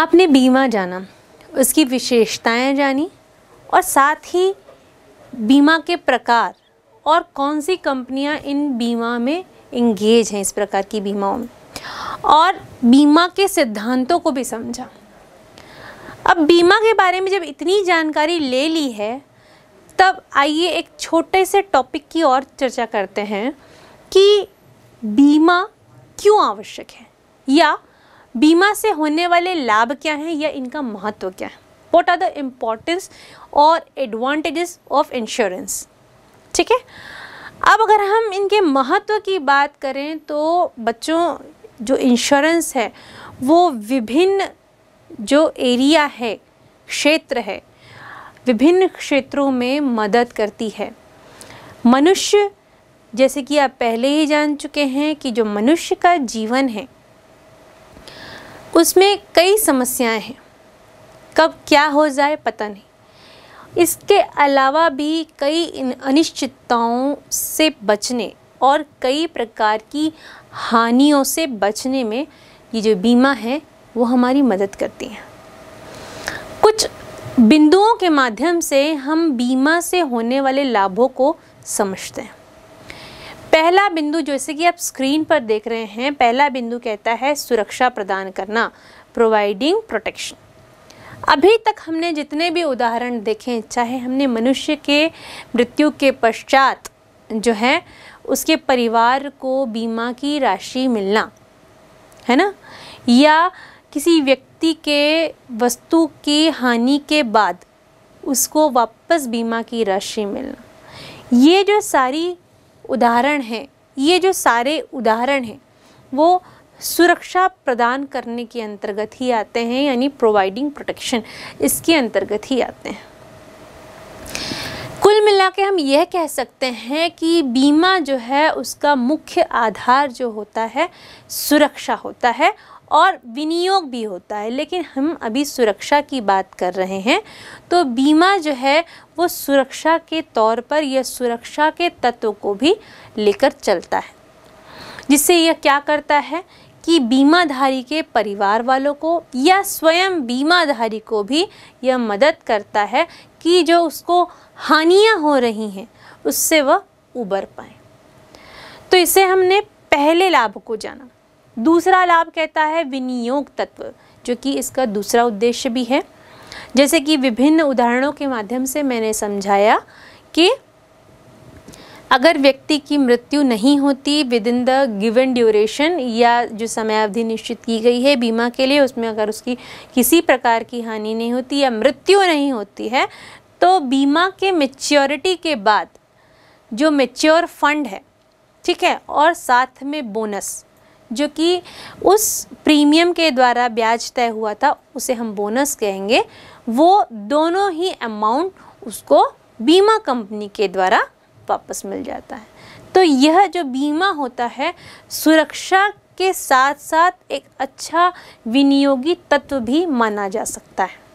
आपने बीमा जाना उसकी विशेषताएं जानी और साथ ही बीमा के प्रकार और कौन सी कंपनियां इन बीमा में इंगेज हैं इस प्रकार की बीमाओं में और बीमा के सिद्धांतों को भी समझा अब बीमा के बारे में जब इतनी जानकारी ले ली है तब आइए एक छोटे से टॉपिक की और चर्चा करते हैं कि बीमा क्यों आवश्यक है या बीमा से होने वाले लाभ क्या हैं या इनका महत्व क्या है वॉट आर द इम्पोर्टेंस और एडवांटेजेस ऑफ इंश्योरेंस ठीक है अब अगर हम इनके महत्व की बात करें तो बच्चों जो इंश्योरेंस है वो विभिन्न जो एरिया है क्षेत्र है विभिन्न क्षेत्रों में मदद करती है मनुष्य जैसे कि आप पहले ही जान चुके हैं कि जो मनुष्य का जीवन है उसमें कई समस्याएं हैं कब क्या हो जाए पता नहीं इसके अलावा भी कई अनिश्चितताओं से बचने और कई प्रकार की हानियों से बचने में ये जो बीमा है वो हमारी मदद करती हैं कुछ बिंदुओं के माध्यम से हम बीमा से होने वाले लाभों को समझते हैं पहला बिंदु जैसे कि आप स्क्रीन पर देख रहे हैं पहला बिंदु कहता है सुरक्षा प्रदान करना प्रोवाइडिंग प्रोटेक्शन अभी तक हमने जितने भी उदाहरण देखे चाहे हमने मनुष्य के मृत्यु के पश्चात जो है उसके परिवार को बीमा की राशि मिलना है ना या किसी व्यक्ति के वस्तु की हानि के बाद उसको वापस बीमा की राशि मिलना ये जो सारी उदाहरण हैं ये जो सारे उदाहरण हैं वो सुरक्षा प्रदान करने के अंतर्गत ही आते हैं यानी प्रोवाइडिंग प्रोटेक्शन इसके अंतर्गत ही आते हैं कुल मिला के हम यह कह सकते हैं कि बीमा जो है उसका मुख्य आधार जो होता है सुरक्षा होता है और विनियोग भी होता है लेकिन हम अभी सुरक्षा की बात कर रहे हैं तो बीमा जो है वो सुरक्षा के तौर पर यह सुरक्षा के तत्व को भी लेकर चलता है जिससे यह क्या करता है कि बीमाधारी के परिवार वालों को या स्वयं बीमाधारी को भी यह मदद करता है कि जो उसको हानियां हो रही हैं उससे वह उबर पाए तो इसे हमने पहले लाभ को जाना दूसरा लाभ कहता है विनियोग तत्व जो कि इसका दूसरा उद्देश्य भी है जैसे कि विभिन्न उदाहरणों के माध्यम से मैंने समझाया कि अगर व्यक्ति की मृत्यु नहीं होती with in the given duration या जो समय अवधि निश्चित की गई है बीमा के लिए उसमें अगर उसकी किसी प्रकार की हानि नहीं होती या मृत्यु नहीं होती है तो बीमा के मेच्योरिटी के बाद जो मेच्योर फंड है ठीक है और साथ में बोनस जो कि उस प्रीमियम के द्वारा ब्याज तय हुआ था उसे हम बोनस कहेंगे वो दोनों ही अमाउंट उसको बीमा कंपनी के द्वारा वापस मिल जाता है तो यह जो बीमा होता है सुरक्षा के साथ साथ एक अच्छा विनियोगी तत्व भी माना जा सकता है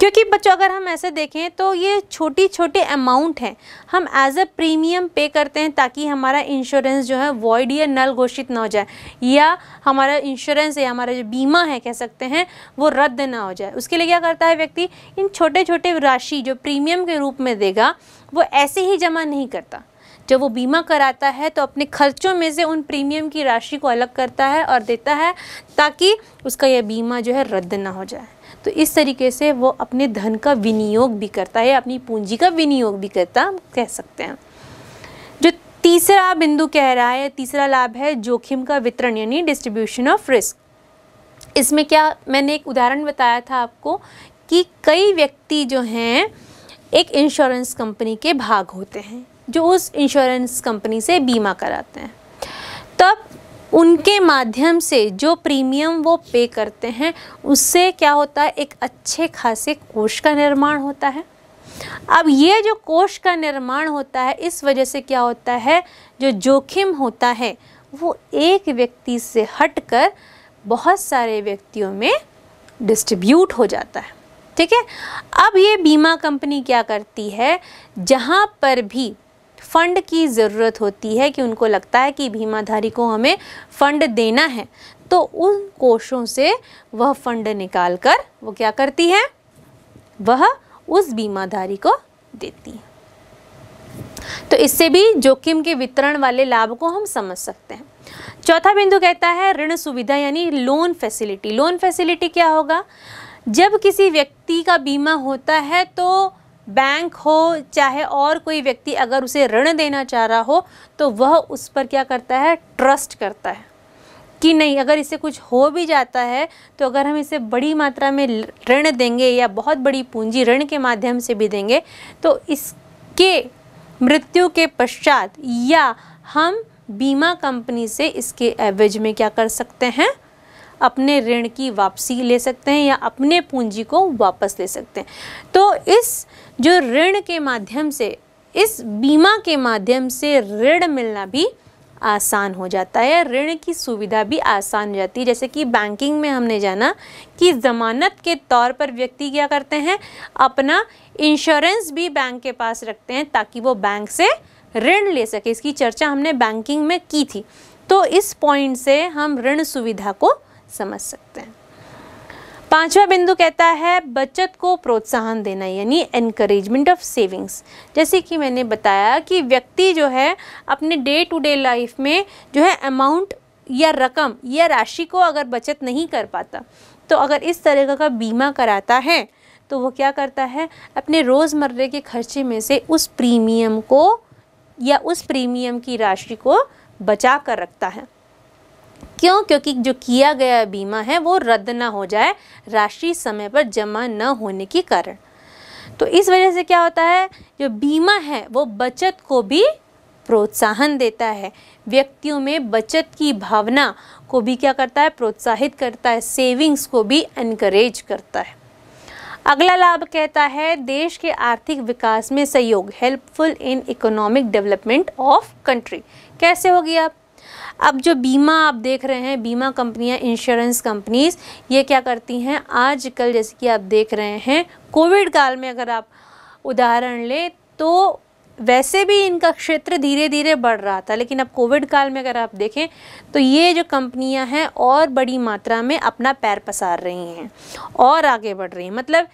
क्योंकि बच्चों अगर हम ऐसे देखें तो ये छोटी छोटे अमाउंट हैं हम एज अ प्रीमियम पे करते हैं ताकि हमारा इंश्योरेंस जो है वॉइड या नल घोषित ना हो जाए या हमारा इंश्योरेंस या हमारा जो बीमा है कह सकते हैं वो रद्द ना हो जाए उसके लिए क्या करता है व्यक्ति इन छोटे छोटे राशि जो प्रीमियम के रूप में देगा वो ऐसे ही जमा नहीं करता जब वो बीमा कराता है तो अपने खर्चों में से उन प्रीमियम की राशि को अलग करता है और देता है ताकि उसका यह बीमा जो है रद्द ना हो जाए तो इस तरीके से वो अपने धन का विनियोग भी करता है अपनी पूंजी का विनियोग भी करता हम कह सकते हैं जो तीसरा बिंदु कह रहा है तीसरा लाभ है जोखिम का वितरण यानी डिस्ट्रीब्यूशन ऑफ रिस्क इसमें क्या मैंने एक उदाहरण बताया था आपको कि कई व्यक्ति जो हैं एक इंश्योरेंस कंपनी के भाग होते हैं जो उस इंश्योरेंस कंपनी से बीमा कराते हैं तब उनके माध्यम से जो प्रीमियम वो पे करते हैं उससे क्या होता है एक अच्छे खासे कोष का निर्माण होता है अब ये जो कोष का निर्माण होता है इस वजह से क्या होता है जो जोखिम होता है वो एक व्यक्ति से हटकर बहुत सारे व्यक्तियों में डिस्ट्रीब्यूट हो जाता है ठीक है अब ये बीमा कंपनी क्या करती है जहाँ पर भी फ़ंड की ज़रूरत होती है कि उनको लगता है कि बीमाधारी को हमें फ़ंड देना है तो उन कोषों से वह फ़ंड निकाल कर वो क्या करती है वह उस बीमाधारी को देती है तो इससे भी जोखिम के वितरण वाले लाभ को हम समझ सकते हैं चौथा बिंदु कहता है ऋण सुविधा यानी लोन फैसिलिटी लोन फैसिलिटी क्या होगा जब किसी व्यक्ति का बीमा होता है तो बैंक हो चाहे और कोई व्यक्ति अगर उसे ऋण देना चाह रहा हो तो वह उस पर क्या करता है ट्रस्ट करता है कि नहीं अगर इसे कुछ हो भी जाता है तो अगर हम इसे बड़ी मात्रा में ऋण देंगे या बहुत बड़ी पूंजी ऋण के माध्यम से भी देंगे तो इसके मृत्यु के पश्चात या हम बीमा कंपनी से इसके एवज में क्या कर सकते हैं अपने ऋण की वापसी ले सकते हैं या अपने पूंजी को वापस ले सकते हैं तो इस जो ऋण के माध्यम से इस बीमा के माध्यम से ऋण मिलना भी आसान हो जाता है ऋण की सुविधा भी आसान हो जाती है जैसे कि बैंकिंग में हमने जाना कि ज़मानत के तौर पर व्यक्ति क्या करते हैं अपना इंश्योरेंस भी बैंक के पास रखते हैं ताकि वो बैंक से ऋण ले सके इसकी चर्चा हमने बैंकिंग में की थी तो इस पॉइंट से हम ऋण सुविधा को समझ सकते हैं पांचवा बिंदु कहता है बचत को प्रोत्साहन देना यानी एनकरेजमेंट ऑफ सेविंग्स जैसे कि मैंने बताया कि व्यक्ति जो है अपने डे टू डे लाइफ में जो है अमाउंट या रकम या राशि को अगर बचत नहीं कर पाता तो अगर इस तरह का बीमा कराता है तो वो क्या करता है अपने रोज़मर्रे के खर्चे में से उस प्रीमियम को या उस प्रीमियम की राशि को बचा कर रखता है क्यों क्योंकि जो किया गया बीमा है वो रद्द ना हो जाए राशि समय पर जमा न होने के कारण तो इस वजह से क्या होता है जो बीमा है वो बचत को भी प्रोत्साहन देता है व्यक्तियों में बचत की भावना को भी क्या करता है प्रोत्साहित करता है सेविंग्स को भी इनक्रेज करता है अगला लाभ कहता है देश के आर्थिक विकास में सहयोग helpful in economic development of country कैसे होगी आप अब जो बीमा आप देख रहे हैं बीमा कंपनियां इंश्योरेंस कंपनीज ये क्या करती हैं आजकल जैसे कि आप देख रहे हैं कोविड काल में अगर आप उदाहरण लें तो वैसे भी इनका क्षेत्र धीरे धीरे बढ़ रहा था लेकिन अब कोविड काल में अगर आप देखें तो ये जो कंपनियां हैं और बड़ी मात्रा में अपना पैर पसार रही हैं और आगे बढ़ रही हैं मतलब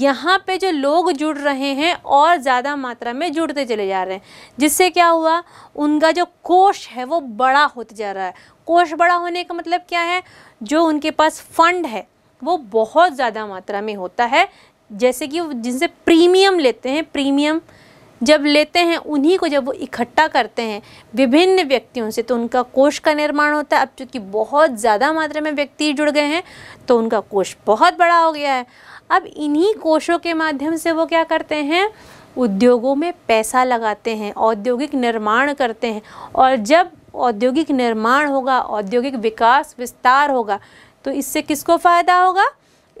यहाँ पे जो लोग जुड़ रहे हैं और ज़्यादा मात्रा में जुड़ते चले जा रहे हैं जिससे क्या हुआ उनका जो कोष है वो बड़ा होता जा रहा है कोष बड़ा होने का मतलब क्या है जो उनके पास फंड है वो बहुत ज़्यादा मात्रा में होता है जैसे कि जिनसे प्रीमियम लेते हैं प्रीमियम जब लेते हैं उन्हीं को जब वो इकट्ठा करते हैं विभिन्न व्यक्तियों से तो उनका कोष का निर्माण होता है अब चूँकि बहुत ज़्यादा मात्रा में व्यक्ति जुड़ गए हैं तो उनका कोष बहुत बड़ा हो गया है अब इन्हीं कोषों के माध्यम से वो क्या करते हैं उद्योगों में पैसा लगाते हैं औद्योगिक निर्माण करते हैं और जब औद्योगिक निर्माण होगा औद्योगिक विकास विस्तार होगा तो इससे किसको फ़ायदा होगा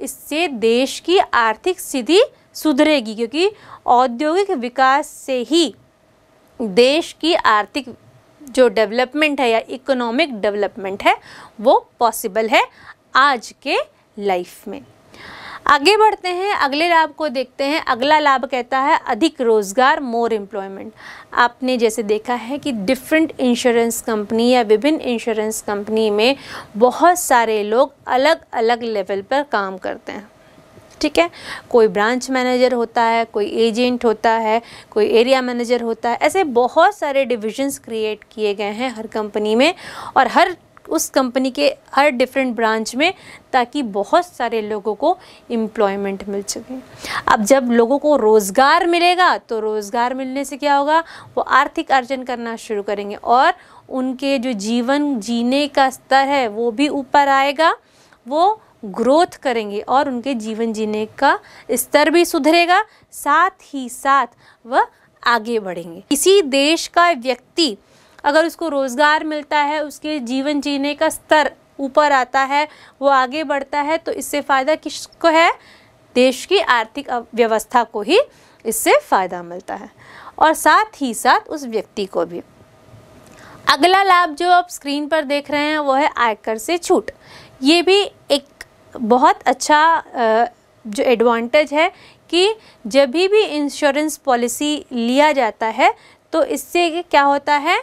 इससे देश की आर्थिक स्थिति सुधरेगी क्योंकि औद्योगिक विकास से ही देश की आर्थिक जो डेवलपमेंट है या इकोनॉमिक डेवलपमेंट है वो पॉसिबल है आज के लाइफ में आगे बढ़ते हैं अगले लाभ को देखते हैं अगला लाभ कहता है अधिक रोजगार मोर एम्प्लॉयमेंट आपने जैसे देखा है कि डिफरेंट इंश्योरेंस कंपनी या विभिन्न इंश्योरेंस कंपनी में बहुत सारे लोग अलग अलग लेवल पर काम करते हैं ठीक है कोई ब्रांच मैनेजर होता है कोई एजेंट होता है कोई एरिया मैनेजर होता है ऐसे बहुत सारे डिविजन्स क्रिएट किए गए हैं हर कंपनी में और हर उस कंपनी के हर डिफरेंट ब्रांच में ताकि बहुत सारे लोगों को एम्प्लॉयमेंट मिल सके अब जब लोगों को रोज़गार मिलेगा तो रोज़गार मिलने से क्या होगा वो आर्थिक अर्जन करना शुरू करेंगे और उनके जो जीवन जीने का स्तर है वो भी ऊपर आएगा वो ग्रोथ करेंगे और उनके जीवन जीने का स्तर भी सुधरेगा साथ ही साथ वह आगे बढ़ेंगे किसी देश का व्यक्ति अगर उसको रोज़गार मिलता है उसके जीवन जीने का स्तर ऊपर आता है वो आगे बढ़ता है तो इससे फ़ायदा किसको है देश की आर्थिक व्यवस्था को ही इससे फ़ायदा मिलता है और साथ ही साथ उस व्यक्ति को भी अगला लाभ जो आप स्क्रीन पर देख रहे हैं वो है आयकर से छूट ये भी एक बहुत अच्छा जो एडवांटेज है कि जब भी इंश्योरेंस पॉलिसी लिया जाता है तो इससे क्या होता है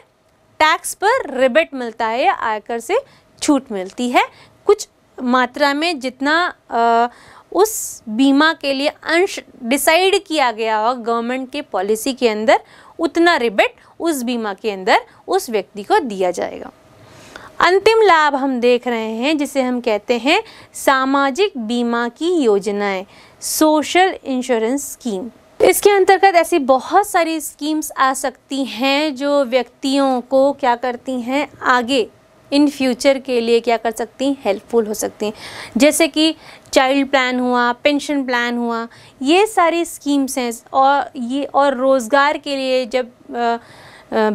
टैक्स पर रिबेट मिलता है या आयकर से छूट मिलती है कुछ मात्रा में जितना आ, उस बीमा के लिए अंश डिसाइड किया गया हो गवर्नमेंट के पॉलिसी के अंदर उतना रिबेट उस बीमा के अंदर उस व्यक्ति को दिया जाएगा अंतिम लाभ हम देख रहे हैं जिसे हम कहते हैं सामाजिक बीमा की योजनाएं सोशल इंश्योरेंस स्कीम इसके अंतर्गत ऐसी बहुत सारी स्कीम्स आ सकती हैं जो व्यक्तियों को क्या करती हैं आगे इन फ्यूचर के लिए क्या कर सकती हैं हेल्पफुल हो सकती हैं जैसे कि चाइल्ड प्लान हुआ पेंशन प्लान हुआ ये सारी स्कीम्स हैं और ये और रोज़गार के लिए जब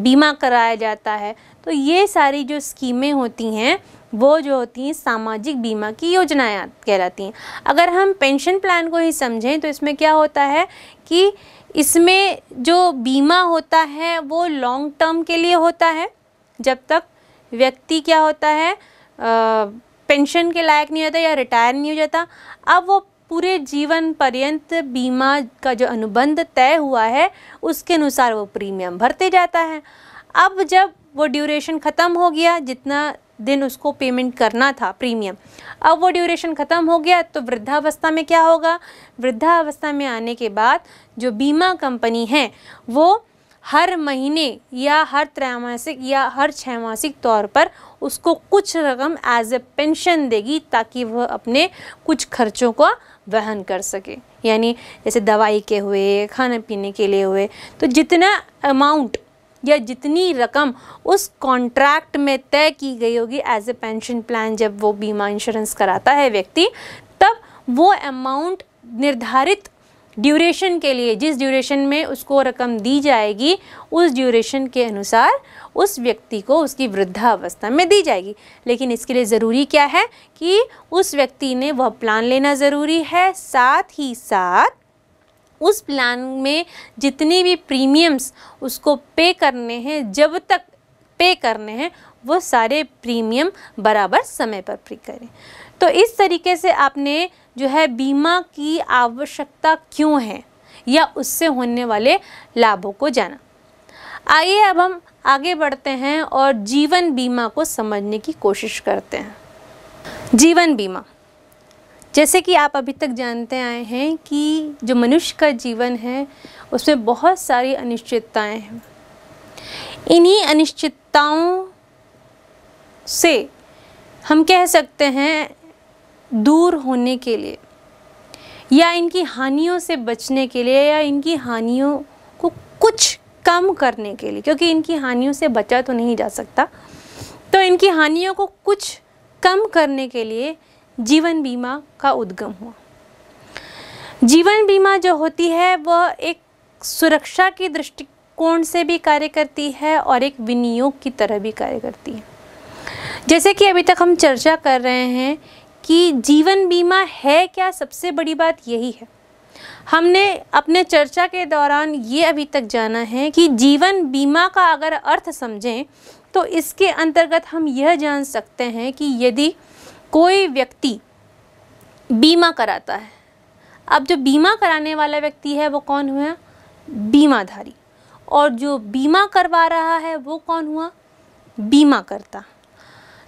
बीमा कराया जाता है तो ये सारी जो स्कीमें होती हैं वो जो होती हैं सामाजिक बीमा की योजनाएं कहलाती हैं अगर हम पेंशन प्लान को ही समझें तो इसमें क्या होता है कि इसमें जो बीमा होता है वो लॉन्ग टर्म के लिए होता है जब तक व्यक्ति क्या होता है आ, पेंशन के लायक नहीं होता या रिटायर नहीं हो जाता अब वो पूरे जीवन पर्यंत बीमा का जो अनुबंध तय हुआ है उसके अनुसार वो प्रीमियम भरते जाता है अब जब वो ड्यूरेशन ख़त्म हो गया जितना दिन उसको पेमेंट करना था प्रीमियम अब वो ड्यूरेशन ख़त्म हो गया तो वृद्धावस्था में क्या होगा वृद्धावस्था में आने के बाद जो बीमा कंपनी है वो हर महीने या हर त्रैमासिक या हर छमासिक तौर पर उसको कुछ रकम एज ए पेंशन देगी ताकि वह अपने कुछ खर्चों का वहन कर सके यानी जैसे दवाई के हुए खाने पीने के लिए हुए तो जितना अमाउंट या जितनी रकम उस कॉन्ट्रैक्ट में तय की गई होगी एज ए पेंशन प्लान जब वो बीमा इंश्योरेंस कराता है व्यक्ति तब वो अमाउंट निर्धारित ड्यूरेशन के लिए जिस ड्यूरेशन में उसको रकम दी जाएगी उस ड्यूरेशन के अनुसार उस व्यक्ति को उसकी वृद्धावस्था में दी जाएगी लेकिन इसके लिए ज़रूरी क्या है कि उस व्यक्ति ने वह प्लान लेना ज़रूरी है साथ ही साथ उस प्लान में जितने भी प्रीमियम्स उसको पे करने हैं जब तक पे करने हैं वो सारे प्रीमियम बराबर समय पर पे करें तो इस तरीके से आपने जो है बीमा की आवश्यकता क्यों है या उससे होने वाले लाभों को जाना आइए अब हम आगे बढ़ते हैं और जीवन बीमा को समझने की कोशिश करते हैं जीवन बीमा जैसे कि आप अभी तक जानते आए हैं कि जो मनुष्य का जीवन है उसमें बहुत सारी अनिश्चितताएं हैं इन्हीं अनिश्चितताओं से हम कह सकते हैं दूर होने के लिए या इनकी हानियों से बचने के लिए या इनकी हानियों को कुछ कम करने के लिए क्योंकि इनकी हानियों से बचा तो नहीं जा सकता तो इनकी हानियों को कुछ कम करने के लिए जीवन बीमा का उद्गम हुआ जीवन बीमा जो होती है वह एक सुरक्षा की दृष्टिकोण से भी कार्य करती है और एक विनियोग की तरह भी कार्य करती है जैसे कि अभी तक हम चर्चा कर रहे हैं कि जीवन बीमा है क्या सबसे बड़ी बात यही है हमने अपने चर्चा के दौरान ये अभी तक जाना है कि जीवन बीमा का अगर अर्थ समझें तो इसके अंतर्गत हम यह जान सकते हैं कि यदि कोई व्यक्ति बीमा कराता है अब जो बीमा कराने वाला व्यक्ति है वो कौन हुआ बीमाधारी और जो बीमा करवा रहा है वो कौन हुआ बीमा करता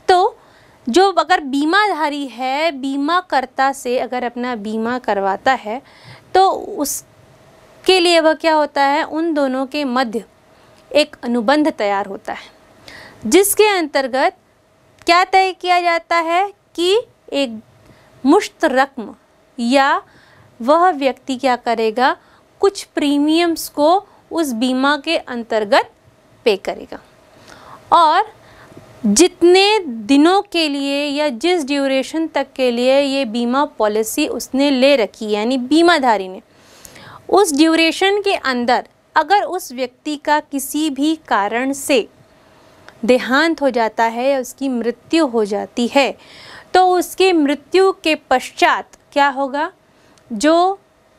तो जो अगर बीमाधारी है बीमा करता से अगर अपना बीमा करवाता है तो उसके लिए वह क्या होता है उन दोनों के मध्य एक अनुबंध तैयार होता है जिसके अंतर्गत क्या तय किया जाता है की एक मुश्त रकम या वह व्यक्ति क्या करेगा कुछ प्रीमियम्स को उस बीमा के अंतर्गत पे करेगा और जितने दिनों के लिए या जिस ड्यूरेशन तक के लिए ये बीमा पॉलिसी उसने ले रखी है यानी बीमाधारी ने उस ड्यूरेशन के अंदर अगर उस व्यक्ति का किसी भी कारण से देहांत हो जाता है या उसकी मृत्यु हो जाती है तो उसकी मृत्यु के पश्चात क्या होगा जो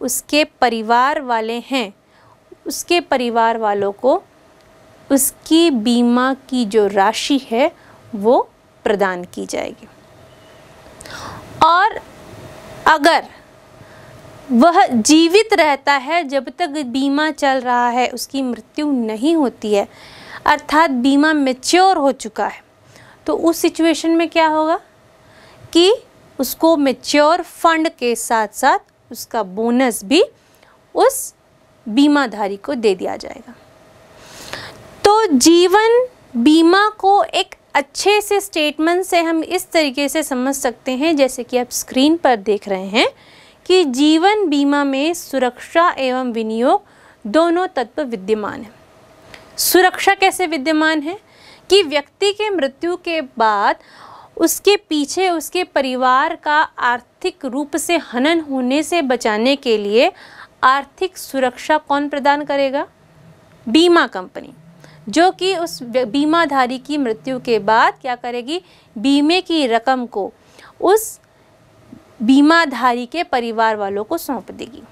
उसके परिवार वाले हैं उसके परिवार वालों को उसकी बीमा की जो राशि है वो प्रदान की जाएगी और अगर वह जीवित रहता है जब तक बीमा चल रहा है उसकी मृत्यु नहीं होती है अर्थात बीमा मेच्योर हो चुका है तो उस सिचुएशन में क्या होगा कि उसको मेच्योर फंड के साथ साथ उसका बोनस भी उस बीमाधारी को दे दिया जाएगा तो जीवन बीमा को एक अच्छे से स्टेटमेंट से हम इस तरीके से समझ सकते हैं जैसे कि आप स्क्रीन पर देख रहे हैं कि जीवन बीमा में सुरक्षा एवं विनियोग दोनों तत्व विद्यमान है सुरक्षा कैसे विद्यमान है कि व्यक्ति के मृत्यु के बाद उसके पीछे उसके परिवार का आर्थिक रूप से हनन होने से बचाने के लिए आर्थिक सुरक्षा कौन प्रदान करेगा बीमा कंपनी जो कि उस बीमाधारी की मृत्यु के बाद क्या करेगी बीमे की रकम को उस बीमाधारी के परिवार वालों को सौंप देगी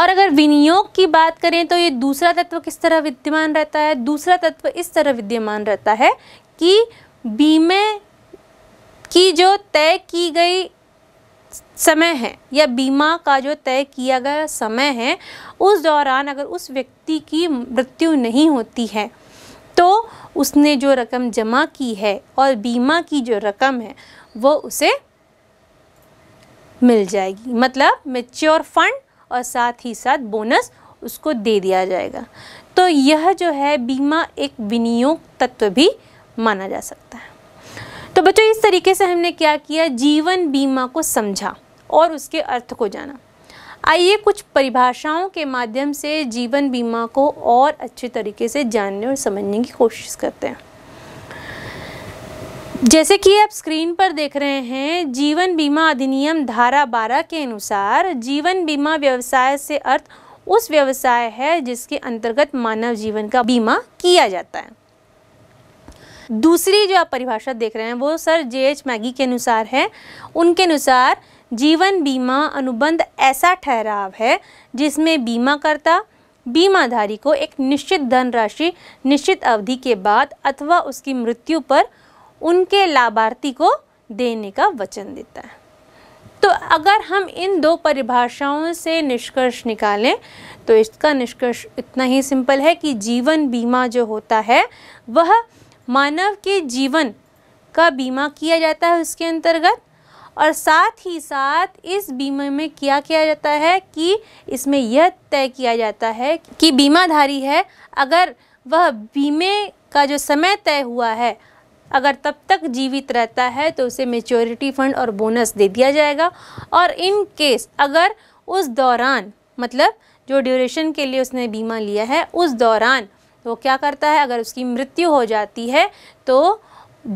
और अगर विनियोग की बात करें तो ये दूसरा तत्व किस तरह विद्यमान रहता है दूसरा तत्व इस तरह विद्यमान रहता है कि बीमे की जो तय की गई समय है या बीमा का जो तय किया गया समय है उस दौरान अगर उस व्यक्ति की मृत्यु नहीं होती है तो उसने जो रकम जमा की है और बीमा की जो रकम है वो उसे मिल जाएगी मतलब मेच्योर फंड और साथ ही साथ बोनस उसको दे दिया जाएगा तो यह जो है बीमा एक विनियोग तत्व भी माना जा सकता है तो बच्चों इस तरीके से हमने क्या किया जीवन बीमा को समझा और उसके अर्थ को जाना आइए कुछ परिभाषाओं के माध्यम से जीवन बीमा को और अच्छे तरीके से जानने और समझने की कोशिश करते हैं जैसे कि आप स्क्रीन पर देख रहे हैं जीवन बीमा अधिनियम धारा 12 के अनुसार जीवन बीमा व्यवसाय से अर्थ उस व्यवसाय है जिसके अंतर्गत मानव जीवन का बीमा किया जाता है दूसरी जो आप परिभाषा देख रहे हैं वो सर जे एच मैगी के अनुसार है उनके अनुसार जीवन बीमा अनुबंध ऐसा ठहराव है जिसमें बीमाकर्ता बीमाधारी को एक निश्चित धनराशि निश्चित अवधि के बाद अथवा उसकी मृत्यु पर उनके लाभार्थी को देने का वचन देता है तो अगर हम इन दो परिभाषाओं से निष्कर्ष निकालें तो इसका निष्कर्ष इतना ही सिंपल है कि जीवन बीमा जो होता है वह मानव के जीवन का बीमा किया जाता है उसके अंतर्गत और साथ ही साथ इस बीमे में क्या किया जाता है कि इसमें यह तय किया जाता है कि बीमाधारी है अगर वह बीमे का जो समय तय हुआ है अगर तब तक जीवित रहता है तो उसे मेच्योरिटी फंड और बोनस दे दिया जाएगा और इन केस अगर उस दौरान मतलब जो ड्यूरेशन के लिए उसने बीमा लिया है उस दौरान तो वो क्या करता है अगर उसकी मृत्यु हो जाती है तो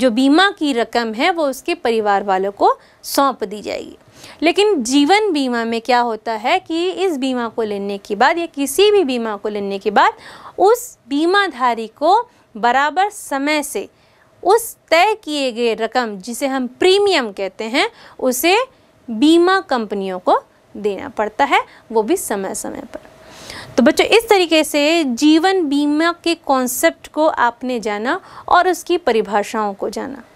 जो बीमा की रकम है वो उसके परिवार वालों को सौंप दी जाएगी लेकिन जीवन बीमा में क्या होता है कि इस बीमा को लेने के बाद या किसी भी बीमा को लेने के बाद उस बीमाधारी को बराबर समय से उस तय किए गए रकम जिसे हम प्रीमियम कहते हैं उसे बीमा कंपनियों को देना पड़ता है वो भी समय समय पर तो बच्चों इस तरीके से जीवन बीमा के कॉन्सेप्ट को आपने जाना और उसकी परिभाषाओं को जाना